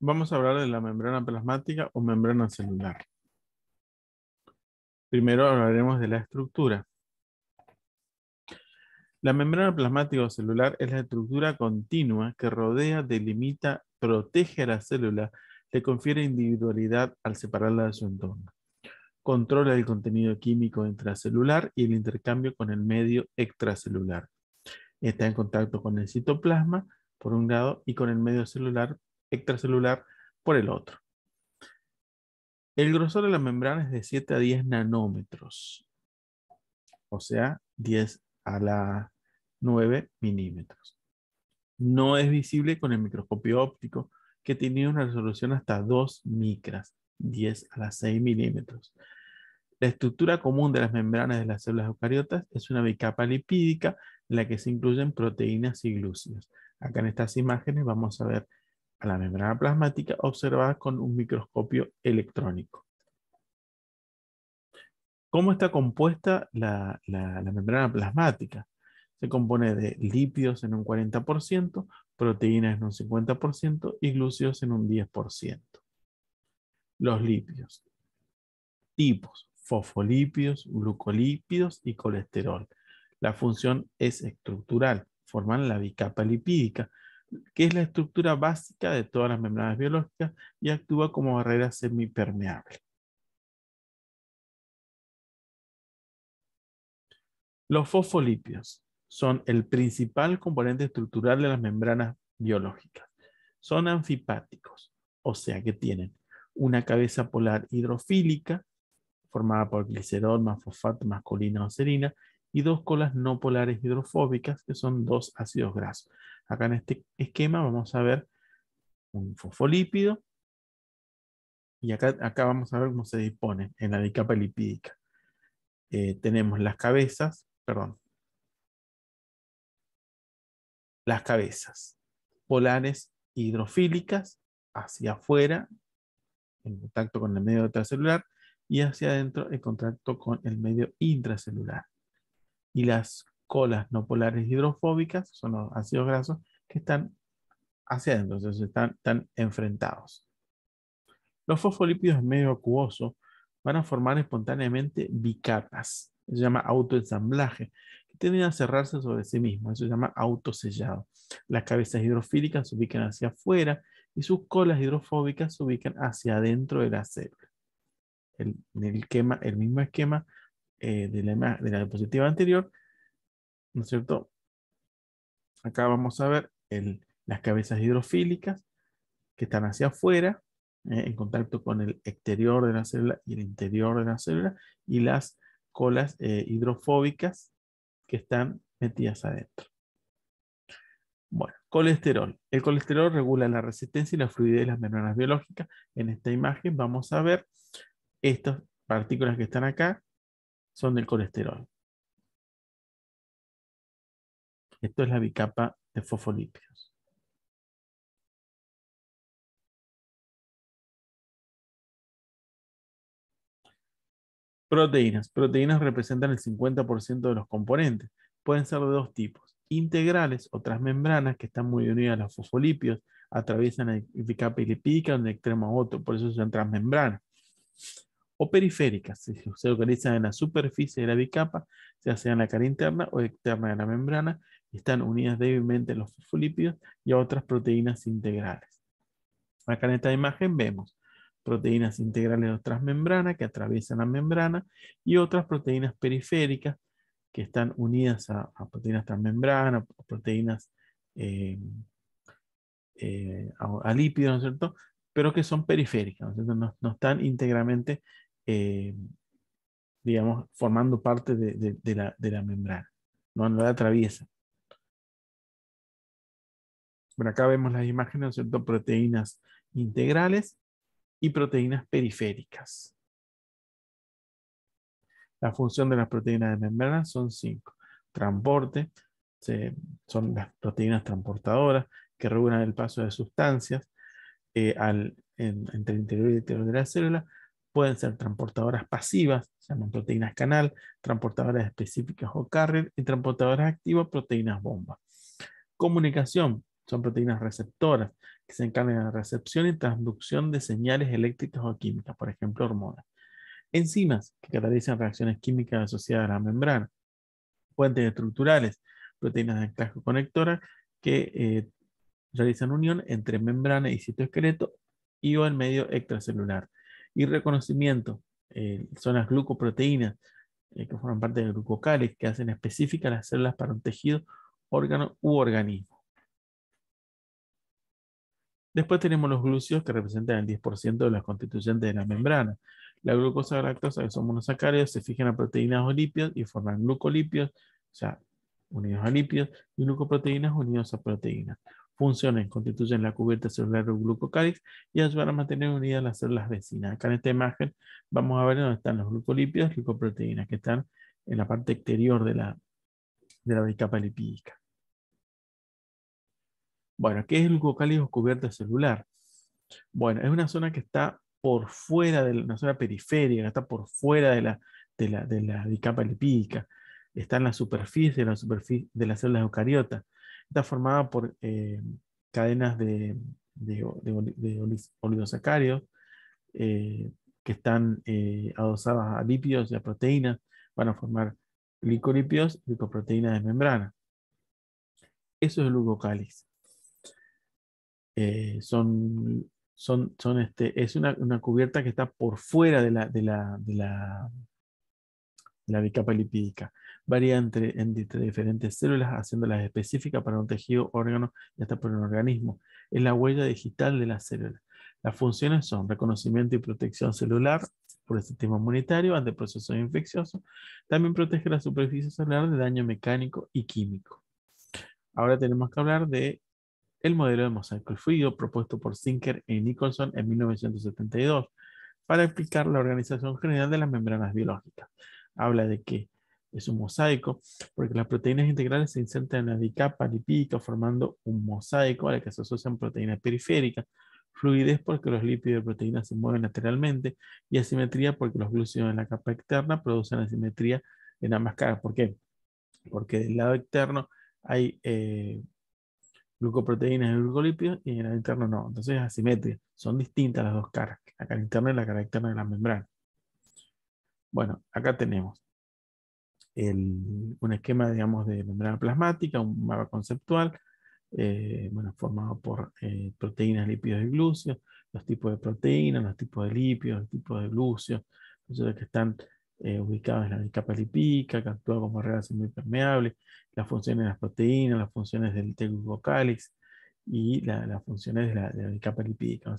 Vamos a hablar de la membrana plasmática o membrana celular. Primero hablaremos de la estructura. La membrana plasmática o celular es la estructura continua que rodea, delimita, protege a la célula, le confiere individualidad al separarla de su entorno. Controla el contenido químico intracelular y el intercambio con el medio extracelular. Está en contacto con el citoplasma, por un lado, y con el medio celular, extracelular por el otro. El grosor de la membrana es de 7 a 10 nanómetros, o sea, 10 a la 9 milímetros. No es visible con el microscopio óptico, que tiene una resolución hasta 2 micras, 10 a la 6 milímetros. La estructura común de las membranas de las células eucariotas es una bicapa lipídica en la que se incluyen proteínas y glúcidos. Acá en estas imágenes vamos a ver a la membrana plasmática observada con un microscopio electrónico. ¿Cómo está compuesta la, membrana plasmática? Se compone de lípidos en un 40%, proteínas en un 50% y glúcidos en un 10%. Los lípidos. Tipos, fosfolípidos, glucolípidos y colesterol. La función es estructural, forman la bicapa lipídica, que es la estructura básica de todas las membranas biológicas y actúa como barrera semipermeable. Los fosfolípidos son el principal componente estructural de las membranas biológicas. Son anfipáticos, o sea que tienen una cabeza polar hidrofílica, formada por glicerol más fosfato más colina o serina, y dos colas no polares hidrofóbicas, que son dos ácidos grasos. Acá en este esquema vamos a ver un fosfolípido y acá, vamos a ver cómo se dispone en la bicapa lipídica. Eh, tenemos las cabezas, perdón, las cabezas polares hidrofílicas hacia afuera, en contacto con el medio intracelular, y hacia adentro en contacto con el medio intracelular. Y las colas no polares hidrofóbicas, son los ácidos grasos, que están hacia adentro, entonces están, están enfrentados. Los fosfolípidos medio acuosos van a formar espontáneamente bicatas, se llama autoensamblaje, que tienden a cerrarse sobre sí mismos, eso se llama autosellado. Las cabezas hidrofílicas se ubican hacia afuera y sus colas hidrofóbicas se ubican hacia adentro de la célula. El, el, mismo esquema eh, de la diapositiva anterior, ¿no es cierto? Acá vamos a ver las cabezas hidrofílicas que están hacia afuera, eh, en contacto con el exterior de la célula y el interior de la célula, y las colas eh, hidrofóbicas que están metidas adentro. Bueno, colesterol. El colesterol regula la resistencia y la fluidez de las membranas biológicas. En esta imagen vamos a ver estas partículas que están acá son del colesterol. Esto es la bicapa de fosfolípidos. Proteínas. Proteínas representan el 50% de los componentes. Pueden ser de dos tipos. Integrales, o membranas que están muy unidas a los fosfolípidos, atraviesan la bicapa lipídica de un extremo a otro, por eso son transmembranas. O periféricas, si se localizan en la superficie de la bicapa, ya sea en la cara interna o externa de la membrana, están unidas débilmente a los fosfolípidos y a otras proteínas integrales. Acá en esta imagen vemos proteínas integrales de otras membranas que atraviesan la membrana y otras proteínas periféricas que están unidas a, proteínas transmembrana, a proteínas eh, eh, a, lípidos, ¿no es cierto? Pero que son periféricas, ¿no, no están íntegramente, eh, digamos, formando parte de, la, membrana, no, no la atraviesan. Bueno, acá vemos las imágenes, ¿no cierto? Proteínas integrales y proteínas periféricas. La función de las proteínas de membrana son cinco. Transporte, son las proteínas transportadoras que regulan el paso de sustancias eh, entre el interior y el exterior de la célula. Pueden ser transportadoras pasivas, se llaman proteínas canal, transportadoras específicas o carrier, y transportadoras activas, proteínas bomba. Comunicación, son proteínas receptoras que se encargan de la recepción y transducción de señales eléctricas o químicas, por ejemplo, hormonas. Enzimas que catalizan reacciones químicas asociadas a la membrana. Puentes estructurales, proteínas de anclaje conectora que eh, realizan unión entre membrana y citoesqueleto y o el medio extracelular. Y reconocimiento, eh, son las glucoproteínas eh, que forman parte del glucocálix que hacen específicas las células para un tejido, órgano u organismo. Después tenemos los glúcidos que representan el 10% de las constituyentes de la membrana. La glucosa galactosa que son monosacáridos, se fijan a proteínas o lípidos y forman glucolipios, o sea, unidos a lípidos, y glucoproteínas unidos a proteínas. Funcionan, constituyen la cubierta celular o glucocálix y ayudan a mantener unidas las células vecinas. Acá en esta imagen vamos a ver dónde están los glucolipios y glucoproteínas que están en la parte exterior de la, de la bicapa lipídica. Bueno, ¿qué es el o cubierto celular? Bueno, es una zona que está por fuera de la, una zona periférica, que está por fuera de la, de la, lipídica, está en la superficie, la superficie de las células eucariotas, está formada por eh, cadenas de, de, eh, que están eh, adosadas a lípidos y a proteínas, van a formar glicolípidos y glicoproteínas de membrana. Eso es el cáliz eh, son, son, son este, es una, cubierta que está por fuera de la, de la, la, bicapa lipídica. Varía entre, entre, diferentes células, haciéndolas específicas para un tejido, órgano y hasta para un organismo. Es la huella digital de las células. Las funciones son reconocimiento y protección celular por el sistema inmunitario ante procesos infecciosos. También protege la superficie celular de daño mecánico y químico. Ahora tenemos que hablar de el modelo de mosaico fluido propuesto por Zinker y Nicholson en 1972 para explicar la organización general de las membranas biológicas. Habla de que es un mosaico porque las proteínas integrales se insertan en la capa lipídica formando un mosaico al que se asocian proteínas periféricas, fluidez porque los lípidos y proteínas se mueven lateralmente y asimetría porque los glucidos en la capa externa producen asimetría en ambas caras. ¿Por qué? Porque del lado externo hay eh, glucoproteínas y glucolípidos, y en el interno no. Entonces es asimétrica. Son distintas las dos caras, la cara interna y la cara externa de la membrana. Bueno, acá tenemos un esquema, digamos, de membrana plasmática, un mapa conceptual, eh, bueno, formado por eh, proteínas, lípidos y glúceos, los tipos de proteínas, los tipos de lípidos, los tipos de glúceos, los que están eh, en la bicapa lipídica, que actúa como regla semipermeable, las funciones de las proteínas, las funciones del tegucocálix y las funciones de la, bicapa lipídica.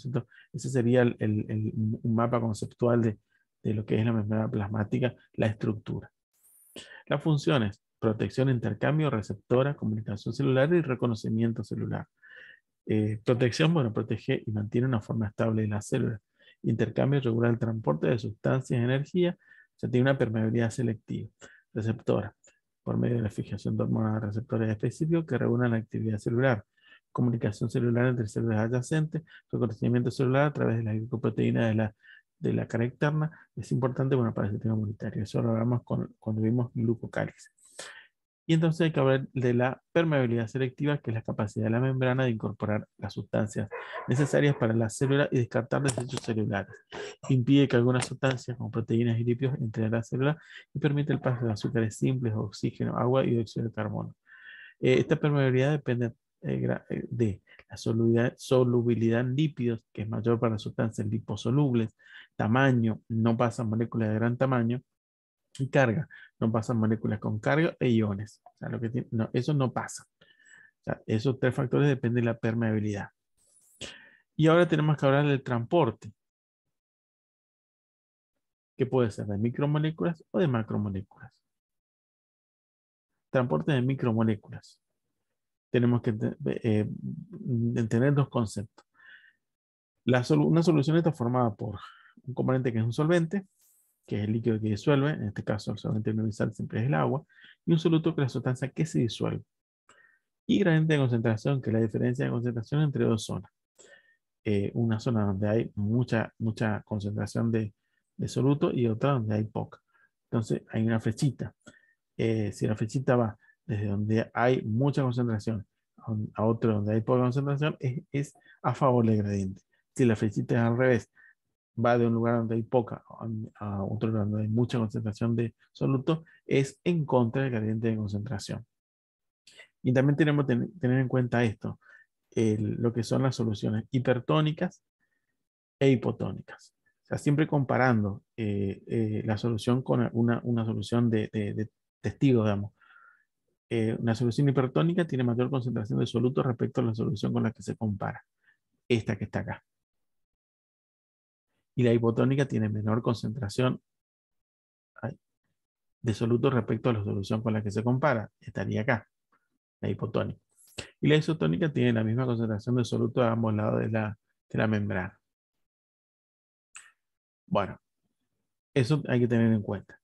Ese sería el, un mapa conceptual de, de lo que es la membrana plasmática, la estructura. Las funciones, protección, intercambio, receptora, comunicación celular y reconocimiento celular. Eh, protección, bueno, protege y mantiene una forma estable de las células. Intercambio regular el transporte de sustancias, energía o tiene una permeabilidad selectiva receptora por medio de la fijación de hormonas receptores específicos que reúnen la actividad celular, comunicación celular entre células adyacentes, reconocimiento celular a través de la glucoproteínas de la, de la cara externa. Es importante, bueno, para el sistema inmunitario. Eso lo hablamos cuando vimos glucocálisis. Y entonces hay que hablar de la permeabilidad selectiva, que es la capacidad de la membrana de incorporar las sustancias necesarias para la célula y descartar desechos celulares. Impide que algunas sustancias, como proteínas y lípidos, entren a la célula y permite el paso de azúcares simples, oxígeno, agua y dióxido de carbono. Eh, esta permeabilidad depende eh, eh, de la solubilidad, solubilidad en lípidos, que es mayor para sustancias liposolubles, tamaño, no pasan moléculas de gran tamaño, y carga. No pasan moléculas con carga e iones. no, eso no pasa. esos tres factores dependen de la permeabilidad. Y ahora tenemos que hablar del transporte. Que puede ser de micromoléculas o de macromoléculas. Transporte de micromoléculas. Tenemos que eh, entender dos conceptos. una solución está formada por un componente que es un solvente, que es el líquido que disuelve, en este caso el solvente universal siempre es el agua, y un soluto que es la sustancia que se disuelve. Y gradiente de concentración, que es la diferencia de concentración entre dos zonas. Eh, una zona donde hay mucha, mucha concentración de, de, soluto y otra donde hay poca. Entonces hay una flechita. Eh, si la flechita va desde donde hay mucha concentración a, a otro donde hay poca concentración, es, es a favor del gradiente. Si la flechita es al revés, va de un lugar donde hay poca a otro lugar donde hay mucha concentración de soluto, es en contra del gradiente de concentración. Y también tenemos que tener en cuenta esto, lo que son las soluciones hipertónicas e hipotónicas. O sea, siempre comparando eh, eh, la solución con una, una solución de, de, testigo, digamos. Eh, una solución hipertónica tiene mayor concentración de soluto respecto a la solución con la que se compara, esta que está acá y la hipotónica tiene menor concentración de soluto respecto a la solución con la que se compara. Estaría acá, la hipotónica. Y la isotónica tiene la misma concentración de soluto a ambos lados de la, la membrana. Bueno, eso hay que tener en cuenta.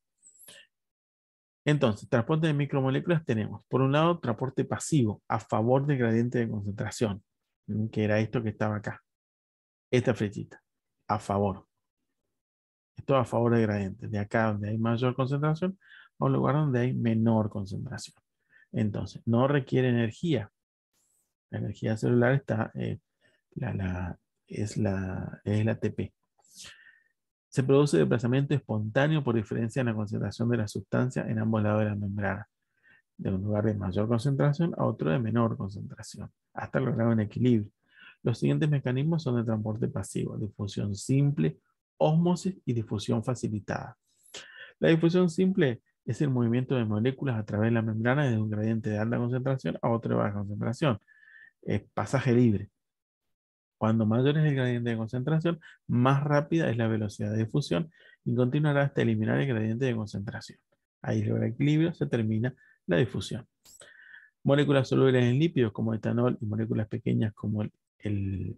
Entonces, transporte de micromoléculas tenemos, por un lado, transporte pasivo a favor del gradiente de concentración, que era esto que estaba acá, esta flechita, a favor. Esto a favor de gradientes, de acá donde hay mayor concentración a un lugar donde hay menor concentración. Entonces, no requiere energía. La energía celular está, eh, es, la, es la ATP. Se produce desplazamiento espontáneo por diferencia en la concentración de la sustancia en ambos lados de la membrana, de un lugar de mayor concentración a otro de menor concentración, hasta lograr un equilibrio. Los siguientes mecanismos son de transporte pasivo, difusión simple osmosis y difusión facilitada. La difusión simple es el movimiento de moléculas a través de la membrana desde un gradiente de alta concentración a otro de baja concentración. Es pasaje libre. Cuando mayor es el gradiente de concentración, más rápida es la velocidad de difusión y continuará hasta eliminar el gradiente de concentración. Ahí logra equilibrio, se termina la difusión. Moléculas solubles en lípidos como etanol y moléculas pequeñas como el,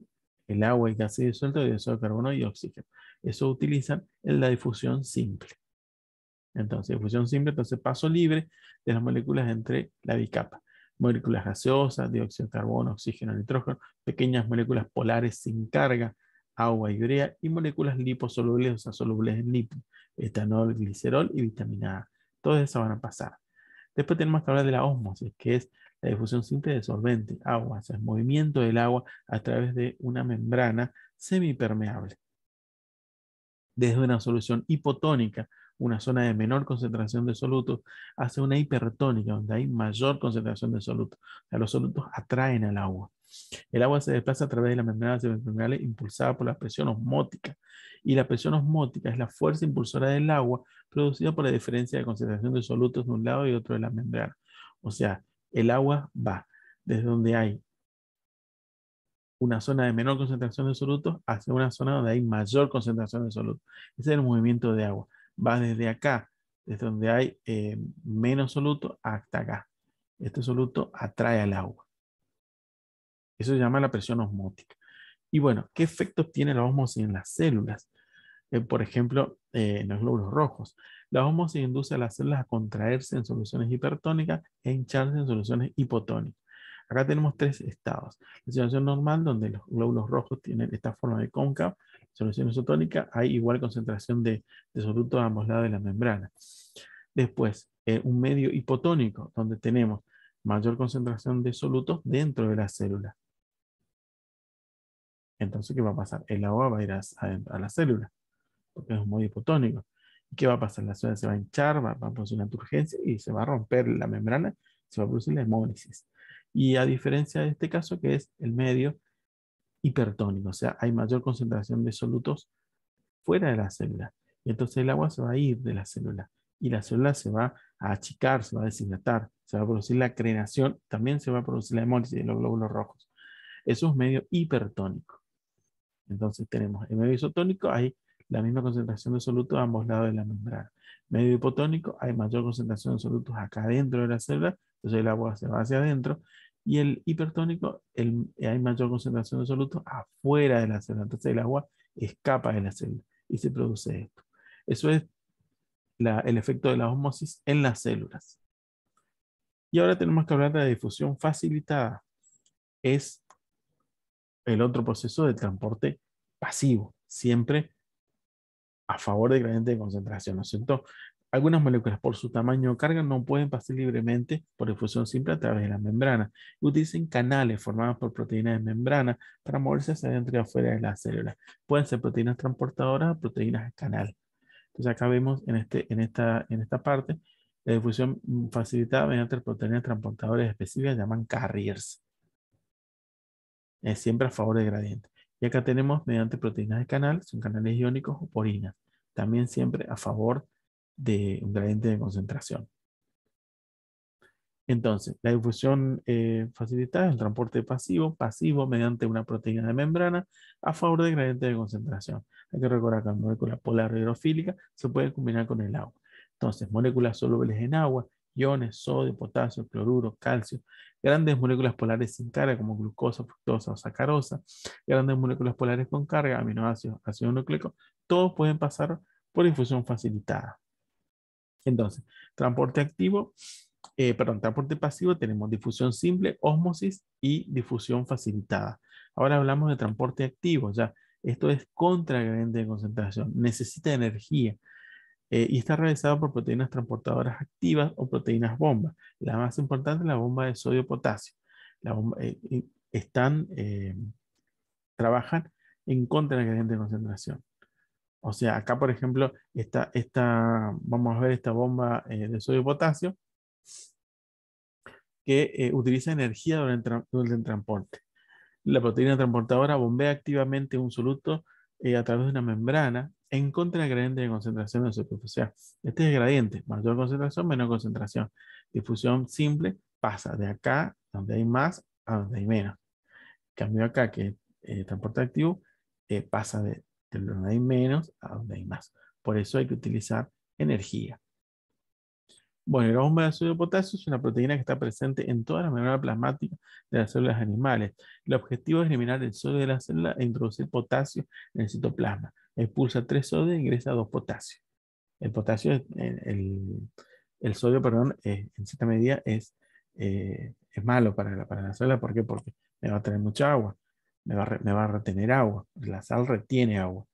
agua y gases disuelto, dióxido de carbono y oxígeno eso utilizan en la difusión simple. Entonces, difusión simple, entonces paso libre de las moléculas entre la bicapa. Moléculas gaseosas, dióxido de carbono, oxígeno, nitrógeno, pequeñas moléculas polares sin carga, agua y urea y moléculas liposolubles, o sea, solubles en lipo, etanol, glicerol y vitamina A. Todas esas van a pasar. Después tenemos que hablar de la osmosis, que es la difusión simple de solvente, agua, o sea, el movimiento del agua a través de una membrana semipermeable desde una solución hipotónica, una zona de menor concentración de solutos, hacia una hipertónica, donde hay mayor concentración de solutos. O los solutos atraen al agua. El agua se desplaza a través de las membranas interpermeables impulsada por la presión osmótica. Y la presión osmótica es la fuerza impulsora del agua producida por la diferencia de concentración de solutos de un lado y otro de la membrana. O sea, el agua va desde donde hay una zona de menor concentración de solutos hacia una zona donde hay mayor concentración de solutos. Ese es el movimiento de agua. Va desde acá, desde donde hay eh, menos soluto, hasta acá. Este soluto atrae al agua. Eso se llama la presión osmótica. Y bueno, ¿qué efectos tiene la osmosis en las células? Eh, por ejemplo, eh, en los glóbulos rojos. La osmosis induce a las células a contraerse en soluciones hipertónicas e hincharse en soluciones hipotónicas. Acá tenemos tres estados. La situación normal, donde los glóbulos rojos tienen esta forma de cóncava, solución isotónica, hay igual concentración de, solutos soluto a ambos lados de la membrana. Después, eh, un medio hipotónico, donde tenemos mayor concentración de solutos dentro de la célula. Entonces, ¿qué va a pasar? El agua va a ir a, la célula, porque es un medio hipotónico. ¿Qué va a pasar? La célula se va a hinchar, va, va a producir una turgencia y se va a romper la membrana, se va a producir la hemólisis. Y a diferencia de este caso, que es el medio hipertónico, o sea, hay mayor concentración de solutos fuera de la célula. Y entonces el agua se va a ir de la célula y la célula se va a achicar, se va a deshidratar, se va a producir la crenación, también se va a producir la hemólisis de los glóbulos rojos. Eso es medio hipertónico. Entonces tenemos el medio isotónico hay la misma concentración de solutos a ambos lados de la membrana. Medio hipotónico hay mayor concentración de solutos acá dentro de la célula, entonces el agua se va hacia adentro y el hipertónico hay mayor concentración de soluto afuera de la célula. Entonces el agua escapa de la célula y se produce esto. Eso es el efecto de la osmosis en las células. Y ahora tenemos que hablar de la difusión facilitada. Es el otro proceso de transporte pasivo, siempre a favor del gradiente de concentración. ¿No es cierto? Algunas moléculas, por su tamaño o carga, no pueden pasar libremente por difusión simple a través de la membrana. Utilizan canales formados por proteínas de membrana para moverse hacia adentro y afuera de las células. Pueden ser proteínas transportadoras o proteínas de canal. Entonces acá vemos en, este, en, esta, en esta parte la difusión facilitada mediante proteínas transportadoras específicas llaman carriers. Es siempre a favor de gradiente. Y acá tenemos mediante proteínas de canal, son canales iónicos o porinas. También siempre a favor de de un gradiente de concentración. Entonces, la difusión eh, facilitada es el transporte pasivo, pasivo mediante una proteína de membrana a favor del gradiente de concentración. Hay que recordar que las moléculas polar hidrofílicas se puede combinar con el agua. Entonces, moléculas solubles en agua, iones, sodio, potasio, cloruro, calcio, grandes moléculas polares sin carga como glucosa, fructosa o sacarosa, grandes moléculas polares con carga, aminoácidos, ácido nucleico, todos pueden pasar por difusión facilitada. Entonces, transporte activo, eh, perdón, transporte pasivo, tenemos difusión simple, ósmosis y difusión facilitada. Ahora hablamos de transporte activo, ya. Esto es contra gradiente de concentración, necesita energía eh, y está realizado por proteínas transportadoras activas o proteínas bomba. La más importante es la bomba de sodio-potasio. Eh, están, trabajan en contra del gradiente de concentración. O sea, acá, por ejemplo, esta, vamos a ver esta bomba eh, de sodio-potasio que eh, utiliza energía durante, el transporte. La proteína transportadora bombea activamente un soluto eh, a través de una membrana en contra del gradiente de concentración de sodio. O sea, este es el gradiente, mayor concentración, menor concentración. Difusión simple pasa de acá, donde hay más, a donde hay menos. Cambio acá, que el transporte activo, pasa de donde hay menos a donde hay más. Por eso hay que utilizar energía. Bueno, el bomba de sodio potasio es una proteína que está presente en toda la membrana plasmática de las células animales. El objetivo es eliminar el sodio de la célula e introducir potasio en el citoplasma. Expulsa tres sodio e ingresa dos potasio. El potasio, eh, el, sodio, perdón, en cierta medida eh, es, malo para la, para célula. ¿Por qué? Porque me va a tener mucha agua me va, a, retener agua. La sal retiene agua.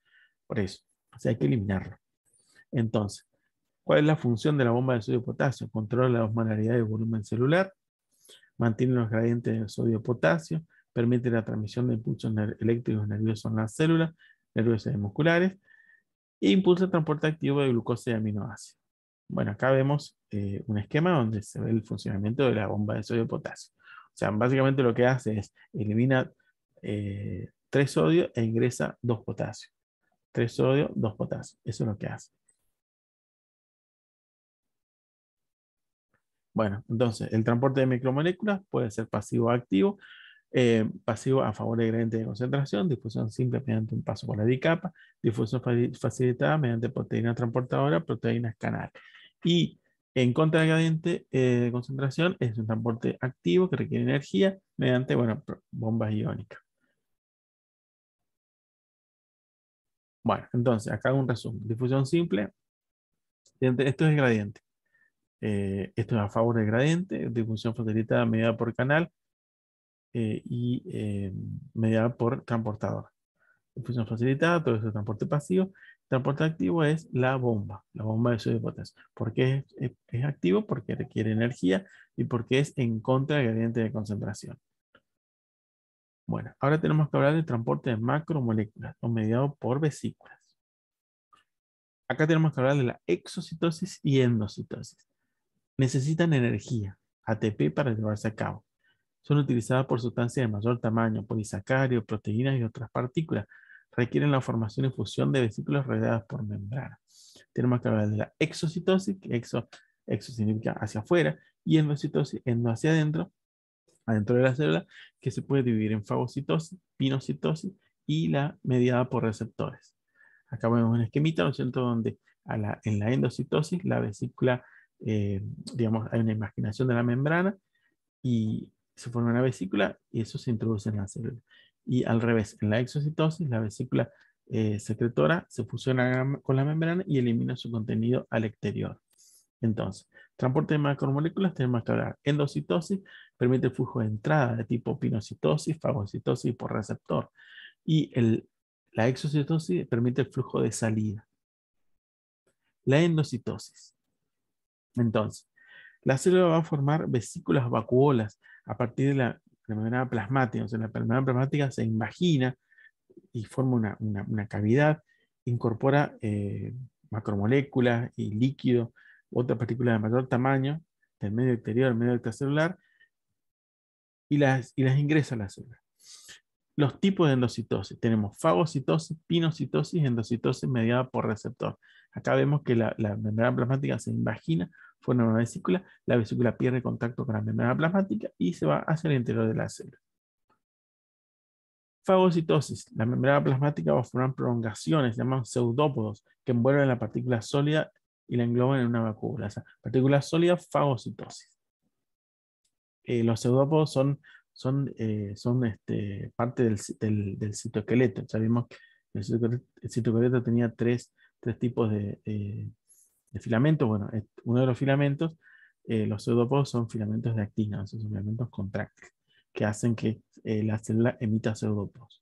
Por eso, o sea, hay que eliminarlo. Entonces, ¿cuál es la función de la bomba de sodio potasio? Controla la osmolaridad del volumen celular, mantiene los gradientes de sodio potasio, permite la transmisión de impulsos eléctricos nerviosos en las células, nerviosas y musculares, e impulsa el transporte activo de glucosa y aminoácidos. Bueno, acá vemos eh, un esquema donde se ve el funcionamiento de la bomba de sodio potasio. O sea, básicamente lo que hace es elimina eh, 3 sodio e ingresa 2 potasio. 3 sodio, 2 potasio. Eso es lo que hace. Bueno, entonces, el transporte de micromoléculas puede ser pasivo o activo. Eh, pasivo a favor del gradiente de concentración, difusión simple mediante un paso por la bicapa, difusión facilitada mediante proteína transportadora, proteínas canal. Y en contra de gradiente eh, de concentración es un transporte activo que requiere energía mediante bueno, bombas iónicas. Bueno, entonces, acá un resumen. Difusión simple. Esto es el gradiente. Eh, esto es a favor del gradiente. Difusión facilitada mediada por canal eh, y eh, mediada por transportador. Difusión facilitada, todo eso es transporte pasivo. Transporte activo es la bomba, la bomba de sodio y potasio. ¿Por qué es, es activo? Porque requiere energía y porque es en contra del gradiente de concentración. Bueno, ahora tenemos que hablar del transporte de macromoléculas o mediado por vesículas. Acá tenemos que hablar de la exocitosis y endocitosis. Necesitan energía, ATP, para llevarse a cabo. Son utilizadas por sustancias de mayor tamaño, polisacáridos, proteínas y otras partículas. Requieren la formación y fusión de vesículas rodeadas por membrana. Tenemos que hablar de la exocitosis, que exo, exo significa hacia afuera, y endocitosis, endo hacia adentro, adentro de la célula que se puede dividir en fagocitosis, pinocitosis y la mediada por receptores. Acá vemos un esquemita, donde en la endocitosis la vesícula, eh, digamos, hay una imaginación de la membrana y se forma una vesícula y eso se introduce en la célula. Y al revés, en la exocitosis la vesícula eh, secretora se fusiona con la membrana y elimina su contenido al exterior. Entonces, transporte de macromoléculas tenemos que hablar. Endocitosis permite el flujo de entrada de tipo pinocitosis, fagocitosis por receptor. Y la exocitosis permite el flujo de salida. La endocitosis. Entonces, la célula va a formar vesículas vacuolas a partir de la, membrana plasmática. O sea, la membrana plasmática se imagina y forma una, cavidad, incorpora eh, macromoléculas y líquido otra partícula de mayor tamaño del medio exterior al medio extracelular y las, las ingresa a la célula. Los tipos de endocitosis. Tenemos fagocitosis, pinocitosis, endocitosis mediada por receptor. Acá vemos que la, membrana plasmática se imagina forma una vesícula, la vesícula pierde contacto con la membrana plasmática y se va hacia el interior de la célula. Fagocitosis. La membrana plasmática va a formar prolongaciones, se llaman pseudópodos, que envuelven la partícula sólida y la engloban en una vacuola, o sea, partículas sólidas fagocitosis. Eh, los pseudópodos son, son, eh, son este, parte del, del, citoesqueleto. Sabemos que el citoesqueleto, tenía tres, tipos eh, de, filamentos. Bueno, uno de los filamentos, los pseudópodos son filamentos de actina, son filamentos contractiles, que hacen que la célula emita pseudópodos.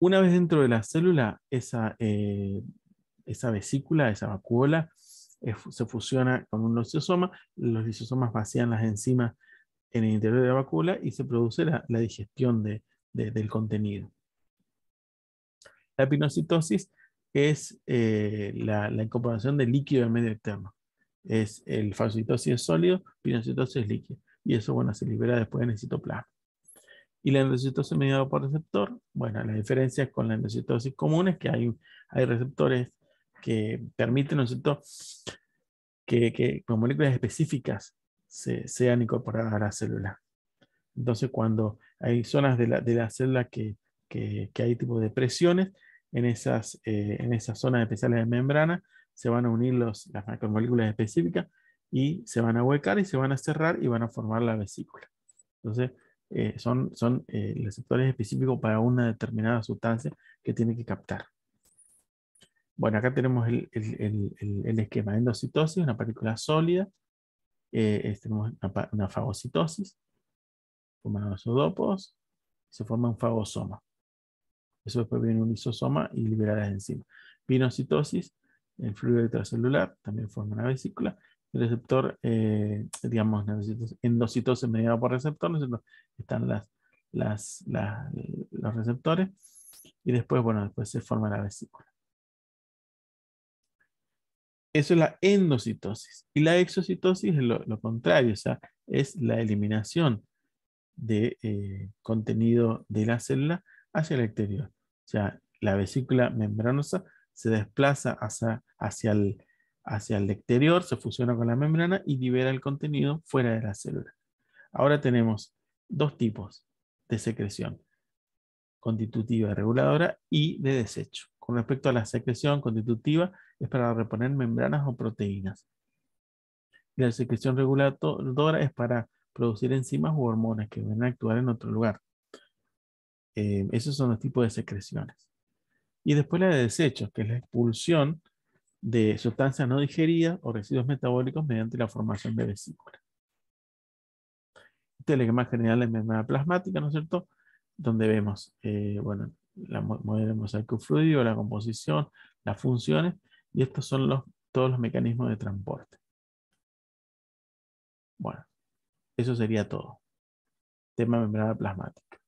Una vez dentro de la célula, esa, esa vesícula, esa vacuola, eh, se fusiona con un lisosoma, los lisosomas vacían las enzimas en el interior de la vacuola y se produce la, digestión del contenido. La pinocitosis es eh, la, incorporación de líquido en medio externo. Es el fagocitosis es sólido, pinocitosis es líquido. Y eso, bueno, se libera después en el citoplasma. Y la endocitosis mediada por receptor, bueno, la diferencia con la endocitosis común es que hay, hay receptores que permiten, que, con moléculas específicas sean incorporadas a la célula. Entonces, cuando hay zonas de la, célula que, hay tipo de presiones, en esas, eh, en esas zonas especiales de membrana se van a unir los, las macromoléculas específicas y se van a huecar y se van a cerrar y van a formar la vesícula. Entonces, eh, son, son eh, receptores específicos para una determinada sustancia que tiene que captar. Bueno, acá tenemos el, esquema endocitosis, una partícula sólida. Eh, tenemos una, fagocitosis, forman los sodopos. se forma un fagosoma. Eso después viene un isosoma y libera las enzimas. Pinocitosis, el fluido intracelular, también forma una vesícula. El receptor, eh, digamos, endocitosis mediada por receptor, están los receptores. Y después, bueno, después se forma la vesícula. Eso es la endocitosis. Y la exocitosis es lo, contrario, o sea, es la eliminación de eh, contenido de la célula hacia el exterior. O sea, la vesícula membranosa se desplaza hacia, hacia, el, hacia el exterior, se fusiona con la membrana y libera el contenido fuera de la célula. Ahora tenemos dos tipos de secreción, constitutiva reguladora y de desecho. Con respecto a la secreción constitutiva, es para reponer membranas o proteínas. Y la secreción reguladora es para producir enzimas o hormonas que van a actuar en otro lugar. Eh, esos son los tipos de secreciones. Y después la de desechos, que es la expulsión de sustancias no digeridas o residuos metabólicos mediante la formación de vesículas. Este es el esquema general de membrana plasmática, ¿no es cierto? Donde vemos, eh, bueno, la modelo mosaico fluido, la composición, las funciones, y estos son todos los mecanismos de transporte. Bueno, eso sería todo. Tema membrana plasmática.